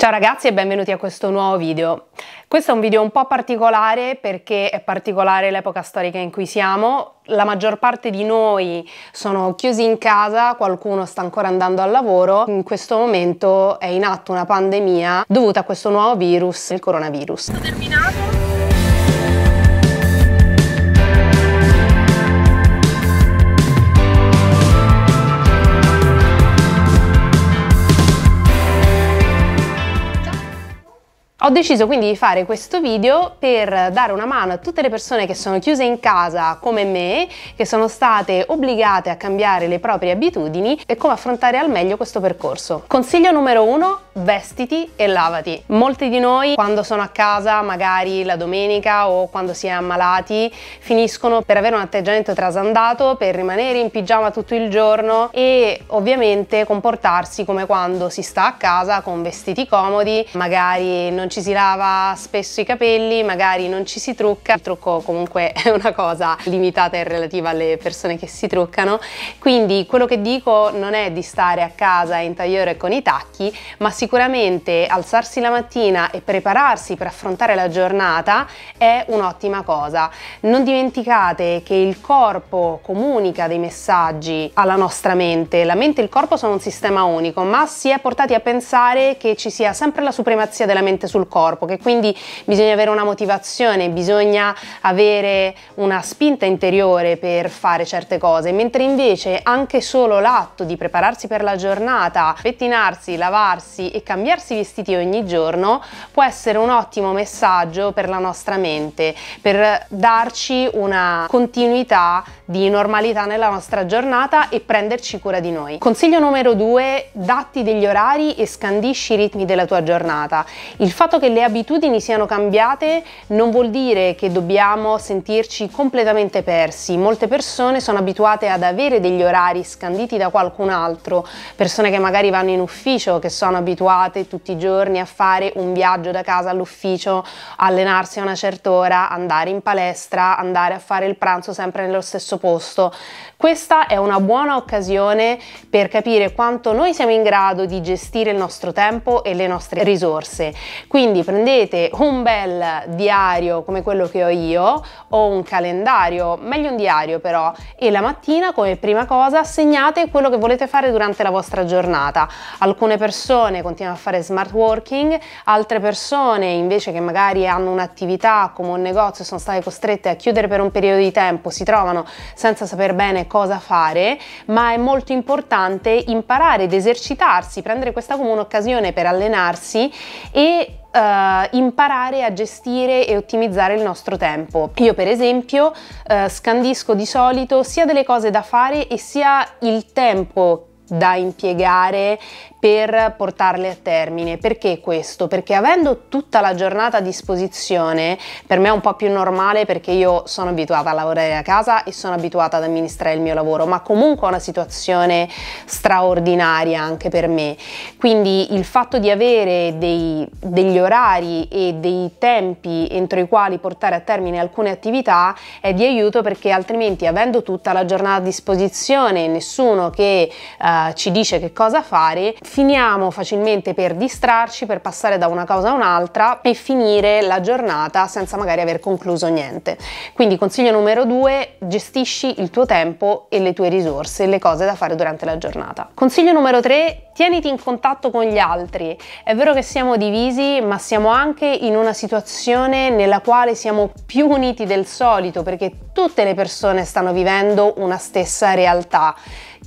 Ciao ragazzi e benvenuti a questo nuovo video. Questo è un video un po' particolare perché è particolare l'epoca storica in cui siamo. La maggior parte di noi sono chiusi in casa, qualcuno sta ancora andando al lavoro. In questo momento è in atto una pandemia dovuta a questo nuovo virus, il coronavirus. Ho terminato. Ho deciso quindi di fare questo video per dare una mano a tutte le persone che sono chiuse in casa come me, che sono state obbligate a cambiare le proprie abitudini e come affrontare al meglio questo percorso. Consiglio numero uno, vestiti e lavati. Molti di noi quando sono a casa, magari la domenica o quando si è ammalati, finiscono per avere un atteggiamento trasandato, per rimanere in pigiama tutto il giorno e ovviamente comportarsi come quando si sta a casa con vestiti comodi, magari non ci si lava spesso i capelli, magari non ci si trucca, il trucco comunque è una cosa limitata e relativa alle persone che si truccano, quindi quello che dico non è di stare a casa in tagliore con i tacchi, ma sicuramente alzarsi la mattina e prepararsi per affrontare la giornata è un'ottima cosa. Non dimenticate che il corpo comunica dei messaggi alla nostra mente, la mente e il corpo sono un sistema unico, ma si è portati a pensare che ci sia sempre la supremazia della mente sul sul corpo, che quindi bisogna avere una motivazione, bisogna avere una spinta interiore per fare certe cose, mentre invece anche solo l'atto di prepararsi per la giornata, pettinarsi, lavarsi e cambiarsi i vestiti ogni giorno può essere un ottimo messaggio per la nostra mente, per darci una continuità di normalità nella nostra giornata e prenderci cura di noi. Consiglio numero due, datti degli orari e scandisci i ritmi della tua giornata. Il fatto che le abitudini siano cambiate non vuol dire che dobbiamo sentirci completamente persi. Molte persone sono abituate ad avere degli orari scanditi da qualcun altro, persone che magari vanno in ufficio, che sono abituate tutti i giorni a fare un viaggio da casa all'ufficio, allenarsi a una certa ora, andare in palestra, andare a fare il pranzo sempre nello stesso posto. Questa è una buona occasione per capire quanto noi siamo in grado di gestire il nostro tempo e le nostre risorse. Quindi prendete un bel diario come quello che ho io o un calendario, meglio un diario però, e la mattina come prima cosa segnate quello che volete fare durante la vostra giornata. Alcune persone continuano a fare smart working, altre persone invece che magari hanno un'attività come un negozio sono state costrette a chiudere per un periodo di tempo, si trovano senza saper bene cosa fare, ma è molto importante imparare ed esercitarsi, prendere questa come un'occasione per allenarsi e Uh, imparare a gestire e ottimizzare il nostro tempo. Io per esempio uh, scandisco di solito sia delle cose da fare e sia il tempo da impiegare per portarle a termine. Perché questo? Perché avendo tutta la giornata a disposizione, per me è un po' più normale perché io sono abituata a lavorare a casa e sono abituata ad amministrare il mio lavoro, ma comunque è una situazione straordinaria anche per me. Quindi il fatto di avere dei, degli orari e dei tempi entro i quali portare a termine alcune attività è di aiuto perché altrimenti avendo tutta la giornata a disposizione, nessuno che eh, ci dice che cosa fare, finiamo facilmente per distrarci, per passare da una cosa a un'altra e finire la giornata senza magari aver concluso niente. Quindi consiglio numero due, gestisci il tuo tempo e le tue risorse, le cose da fare durante la giornata. Consiglio numero tre, tieniti in contatto con gli altri. È vero che siamo divisi, ma siamo anche in una situazione nella quale siamo più uniti del solito perché tutte le persone stanno vivendo una stessa realtà.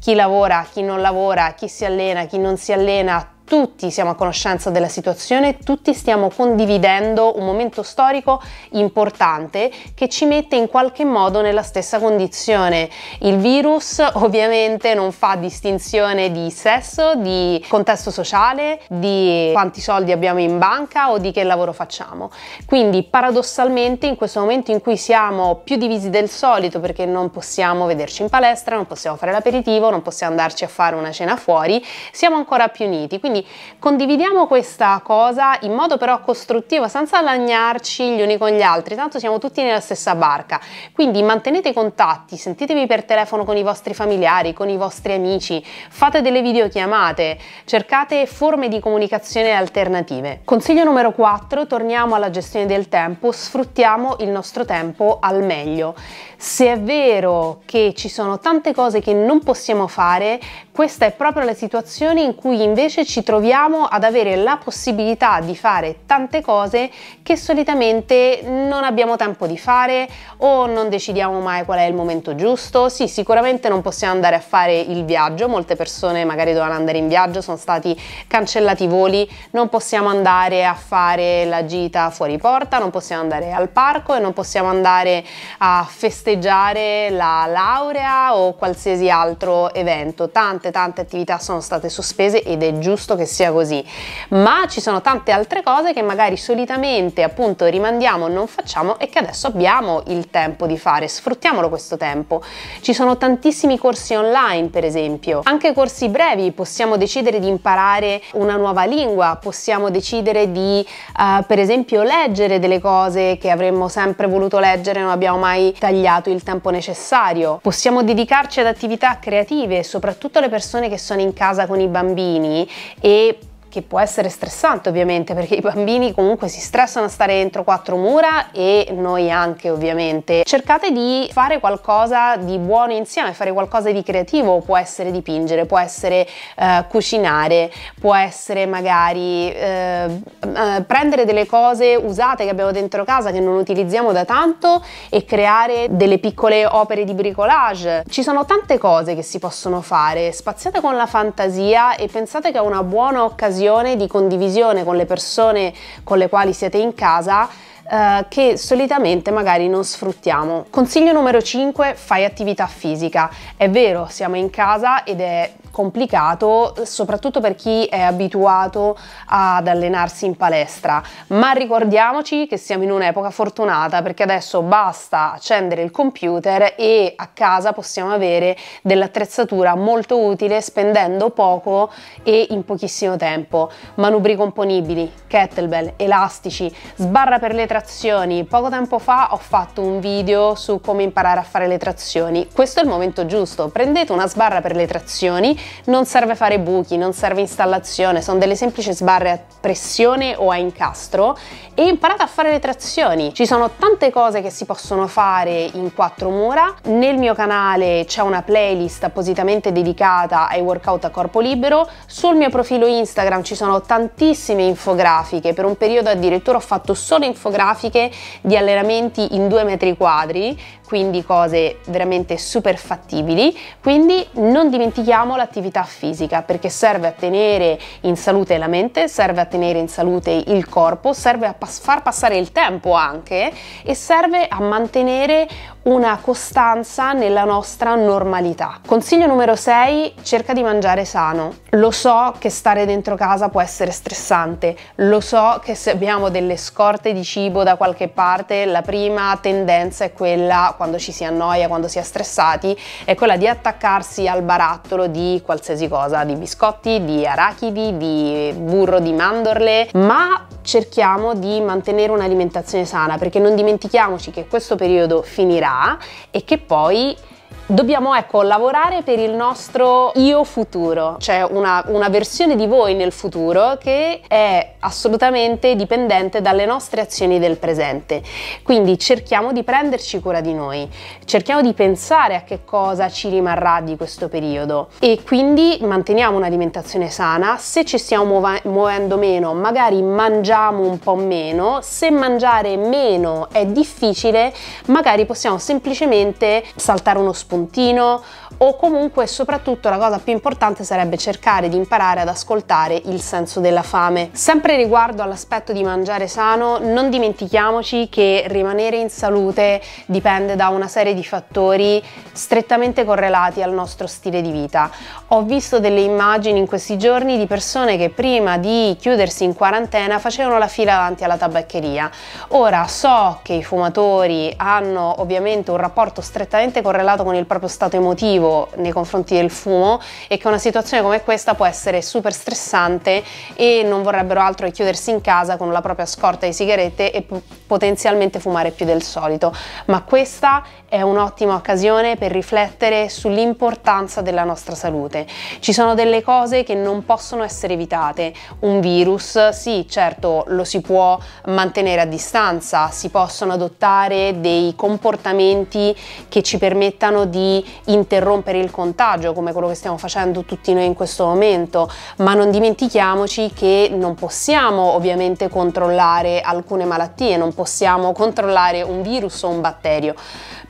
Chi lavora, chi non lavora, chi si allena, chi non si allena, tutti siamo a conoscenza della situazione, tutti stiamo condividendo un momento storico importante che ci mette in qualche modo nella stessa condizione. Il virus ovviamente non fa distinzione di sesso, di contesto sociale, di quanti soldi abbiamo in banca o di che lavoro facciamo. Quindi paradossalmente in questo momento in cui siamo più divisi del solito perché non possiamo vederci in palestra, non possiamo fare l'aperitivo, non possiamo andarci a fare una cena fuori, siamo ancora più uniti. Quindi condividiamo questa cosa in modo però costruttivo, senza lagnarci gli uni con gli altri, tanto siamo tutti nella stessa barca. Quindi mantenete i contatti, sentitevi per telefono con i vostri familiari, con i vostri amici, fate delle videochiamate, cercate forme di comunicazione alternative. Consiglio numero 4, torniamo alla gestione del tempo, sfruttiamo il nostro tempo al meglio. Se è vero che ci sono tante cose che non possiamo fare, questa è proprio la situazione in cui invece ci troviamo ad avere la possibilità di fare tante cose che solitamente non abbiamo tempo di fare o non decidiamo mai qual è il momento giusto. Sì, sicuramente non possiamo andare a fare il viaggio, molte persone magari dovevano andare in viaggio, sono stati cancellati i voli, non possiamo andare a fare la gita fuori porta, non possiamo andare al parco e non possiamo andare a festeggiare la laurea o qualsiasi altro evento. Tante tante attività sono state sospese ed è giusto giusto che sia così, ma ci sono tante altre cose che magari solitamente appunto rimandiamo, non facciamo e che adesso abbiamo il tempo di fare, sfruttiamolo questo tempo. Ci sono tantissimi corsi online per esempio, anche corsi brevi, possiamo decidere di imparare una nuova lingua, possiamo decidere di uh, per esempio leggere delle cose che avremmo sempre voluto leggere, non abbiamo mai tagliato il tempo necessario, possiamo dedicarci ad attività creative, soprattutto le persone che sono in casa con i bambini e che può essere stressante ovviamente perché i bambini comunque si stressano a stare dentro quattro mura e noi anche ovviamente. Cercate di fare qualcosa di buono insieme, fare qualcosa di creativo, può essere dipingere, può essere eh, cucinare, può essere magari eh, eh, prendere delle cose usate che abbiamo dentro casa che non utilizziamo da tanto e creare delle piccole opere di bricolage. Ci sono tante cose che si possono fare, spaziate con la fantasia e pensate che è una buona occasione condivisione, di condivisione con le persone con le quali siete in casa eh, che solitamente magari non sfruttiamo. Consiglio numero 5, fai attività fisica. È vero, siamo in casa ed è complicato soprattutto per chi è abituato ad allenarsi in palestra ma ricordiamoci che siamo in un'epoca fortunata perché adesso basta accendere il computer e a casa possiamo avere dell'attrezzatura molto utile spendendo poco e in pochissimo tempo manubri componibili kettlebell elastici sbarra per le trazioni poco tempo fa ho fatto un video su come imparare a fare le trazioni questo è il momento giusto prendete una sbarra per le trazioni non serve fare buchi, non serve installazione, sono delle semplici sbarre a pressione o a incastro e imparate a fare le trazioni. Ci sono tante cose che si possono fare in quattro mura. Nel mio canale c'è una playlist appositamente dedicata ai workout a corpo libero. Sul mio profilo Instagram ci sono tantissime infografiche. Per un periodo addirittura ho fatto solo infografiche di allenamenti in due metri quadri quindi cose veramente super fattibili, quindi non dimentichiamo l'attività fisica perché serve a tenere in salute la mente, serve a tenere in salute il corpo, serve a pas far passare il tempo anche e serve a mantenere una costanza nella nostra normalità. Consiglio numero 6, cerca di mangiare sano. Lo so che stare dentro casa può essere stressante, lo so che se abbiamo delle scorte di cibo da qualche parte, la prima tendenza è quella quando ci si annoia, quando si è stressati, è quella di attaccarsi al barattolo di qualsiasi cosa, di biscotti, di arachidi, di burro, di mandorle, ma cerchiamo di mantenere un'alimentazione sana perché non dimentichiamoci che questo periodo finirà e che poi Dobbiamo ecco lavorare per il nostro io futuro, cioè una, una, versione di voi nel futuro che è assolutamente dipendente dalle nostre azioni del presente. Quindi cerchiamo di prenderci cura di noi, cerchiamo di pensare a che cosa ci rimarrà di questo periodo e quindi manteniamo un'alimentazione sana, se ci stiamo muove muovendo meno magari mangiamo un po' meno, se mangiare meno è difficile magari possiamo semplicemente saltare uno sport spuntino o comunque soprattutto la cosa più importante sarebbe cercare di imparare ad ascoltare il senso della fame. Sempre riguardo all'aspetto di mangiare sano, non dimentichiamoci che rimanere in salute dipende da una serie di fattori strettamente correlati al nostro stile di vita. Ho visto delle immagini in questi giorni di persone che prima di chiudersi in quarantena facevano la fila davanti alla tabaccheria. Ora so che i fumatori hanno ovviamente un rapporto strettamente correlato con il il proprio stato emotivo nei confronti del fumo e che una situazione come questa può essere super stressante e non vorrebbero altro che chiudersi in casa con la propria scorta di sigarette e potenzialmente fumare più del solito. Ma questa è un'ottima occasione per riflettere sull'importanza della nostra salute. Ci sono delle cose che non possono essere evitate. Un virus, sì, certo, lo si può mantenere a distanza, si possono adottare dei comportamenti che ci permettano di interrompere il contagio, come quello che stiamo facendo tutti noi in questo momento, ma non dimentichiamoci che non possiamo ovviamente controllare alcune malattie, non possiamo controllare un virus o un batterio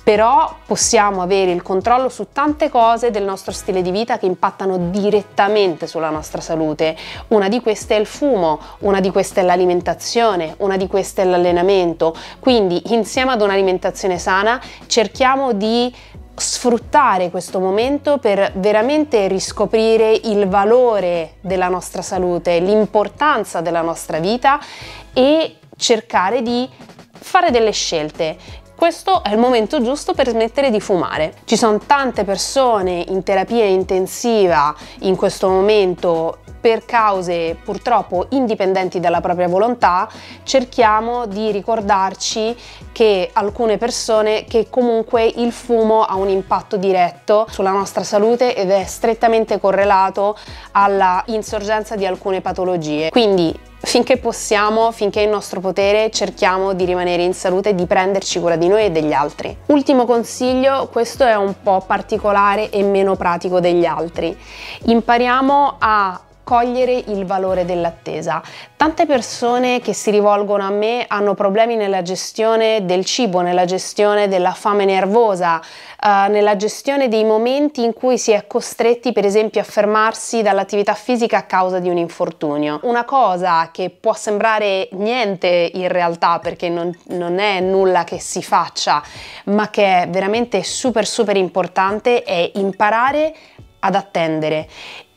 però possiamo avere il controllo su tante cose del nostro stile di vita che impattano direttamente sulla nostra salute. Una di queste è il fumo, una di queste è l'alimentazione, una di queste è l'allenamento. Quindi insieme ad un'alimentazione sana cerchiamo di sfruttare questo momento per veramente riscoprire il valore della nostra salute, l'importanza della nostra vita e cercare di fare delle scelte questo è il momento giusto per smettere di fumare. Ci sono tante persone in terapia intensiva in questo momento per cause purtroppo indipendenti dalla propria volontà, cerchiamo di ricordarci che alcune persone che comunque il fumo ha un impatto diretto sulla nostra salute ed è strettamente correlato alla insorgenza di alcune patologie. Quindi Finché possiamo, finché è in nostro potere, cerchiamo di rimanere in salute e di prenderci cura di noi e degli altri. Ultimo consiglio, questo è un po' particolare e meno pratico degli altri. Impariamo a cogliere il valore dell'attesa. Tante persone che si rivolgono a me hanno problemi nella gestione del cibo, nella gestione della fame nervosa, eh, nella gestione dei momenti in cui si è costretti per esempio a fermarsi dall'attività fisica a causa di un infortunio. Una cosa che può sembrare niente in realtà perché non, non è nulla che si faccia, ma che è veramente super super importante è imparare ad attendere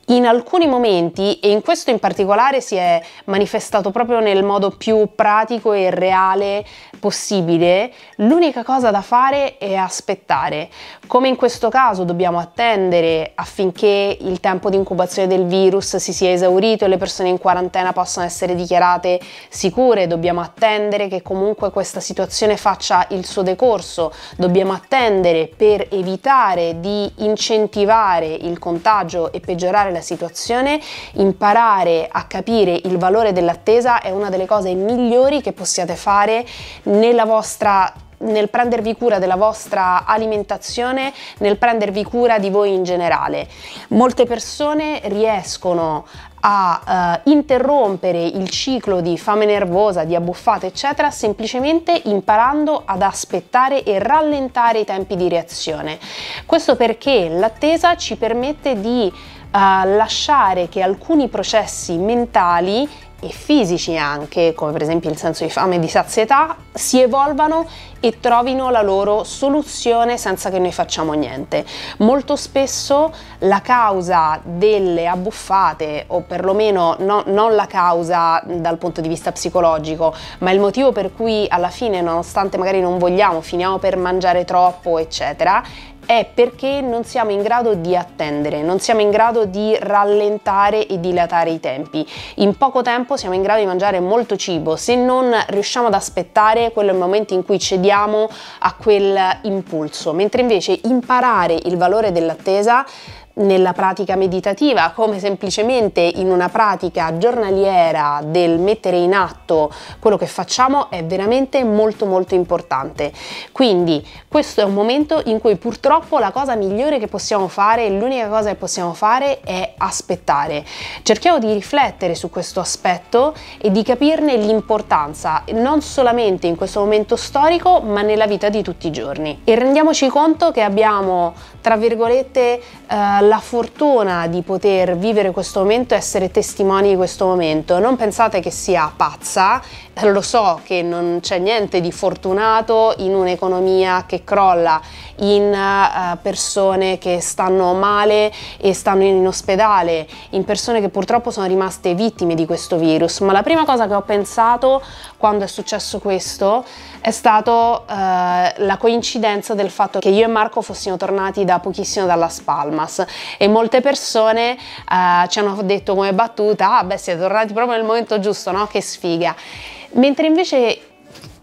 in alcuni momenti, e in questo in particolare si è manifestato proprio nel modo più pratico e reale possibile, l'unica cosa da fare è aspettare. Come in questo caso dobbiamo attendere affinché il tempo di incubazione del virus si sia esaurito e le persone in quarantena possano essere dichiarate sicure, dobbiamo attendere che comunque questa situazione faccia il suo decorso, dobbiamo attendere per evitare di incentivare il contagio e peggiorare la situazione, imparare a capire il valore dell'attesa è una delle cose migliori che possiate fare nella vostra nel prendervi cura della vostra alimentazione, nel prendervi cura di voi in generale. Molte persone riescono a uh, interrompere il ciclo di fame nervosa, di abbuffate, eccetera, semplicemente imparando ad aspettare e rallentare i tempi di reazione. Questo perché l'attesa ci permette di lasciare che alcuni processi mentali e fisici anche, come per esempio il senso di fame e di sazietà, si evolvano e trovino la loro soluzione senza che noi facciamo niente. Molto spesso la causa delle abbuffate, o perlomeno no, non la causa dal punto di vista psicologico, ma il motivo per cui alla fine, nonostante magari non vogliamo, finiamo per mangiare troppo, eccetera, è perché non siamo in grado di attendere, non siamo in grado di rallentare e dilatare i tempi. In poco tempo siamo in grado di mangiare molto cibo, se non riusciamo ad aspettare, quello è il momento in cui cediamo a quel impulso, mentre invece imparare il valore dell'attesa nella pratica meditativa come semplicemente in una pratica giornaliera del mettere in atto quello che facciamo è veramente molto molto importante. Quindi questo è un momento in cui purtroppo la cosa migliore che possiamo fare, l'unica cosa che possiamo fare è aspettare. Cerchiamo di riflettere su questo aspetto e di capirne l'importanza non solamente in questo momento storico ma nella vita di tutti i giorni. E rendiamoci conto che abbiamo tra virgolette eh, la fortuna di poter vivere questo momento, essere testimoni di questo momento. Non pensate che sia pazza, eh, lo so che non c'è niente di fortunato in un'economia che crolla, in eh, persone che stanno male e stanno in ospedale, in persone che purtroppo sono rimaste vittime di questo virus, ma la prima cosa che ho pensato quando è successo questo è stato eh, la coincidenza del fatto che io e Marco fossimo tornati da pochissimo dalla Spalmas e molte persone eh, ci hanno detto come battuta, ah beh siete tornati proprio nel momento giusto, no? Che sfiga. Mentre invece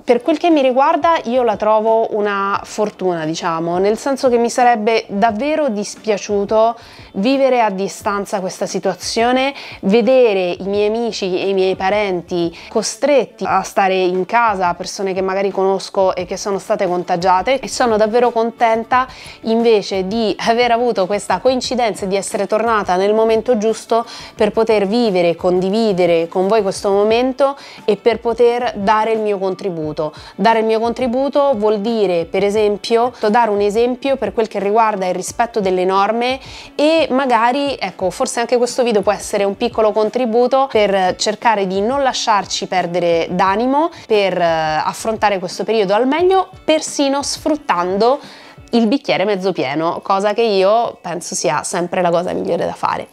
per quel che mi riguarda io la trovo una fortuna, diciamo, nel senso che mi sarebbe davvero dispiaciuto vivere a distanza questa situazione, vedere i miei amici e i miei parenti costretti a stare in casa, persone che magari conosco e che sono state contagiate e sono davvero contenta invece di aver avuto questa coincidenza e di essere tornata nel momento giusto per poter vivere, condividere con voi questo momento e per poter dare il mio contributo contributo. Dare il mio contributo vuol dire, per esempio, dare un esempio per quel che riguarda il rispetto delle norme e magari, ecco, forse anche questo video può essere un piccolo contributo per cercare di non lasciarci perdere d'animo, per eh, affrontare questo periodo al meglio, persino sfruttando il bicchiere mezzo pieno, cosa che io penso sia sempre la cosa migliore da fare.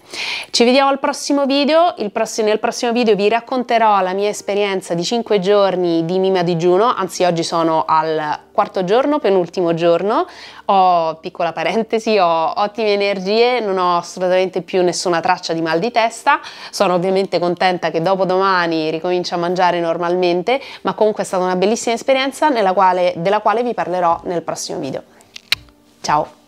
Ci vediamo al prossimo video, prossimo, nel prossimo video vi racconterò la mia esperienza di 5 giorni di mima digiuno, anzi oggi sono al quarto giorno, penultimo giorno, ho, piccola parentesi, ho ottime energie, non ho assolutamente più nessuna traccia di mal di testa, sono ovviamente contenta che dopo domani ricomincio a mangiare normalmente, ma comunque è stata una bellissima esperienza quale, della quale vi parlerò nel prossimo video. Chao.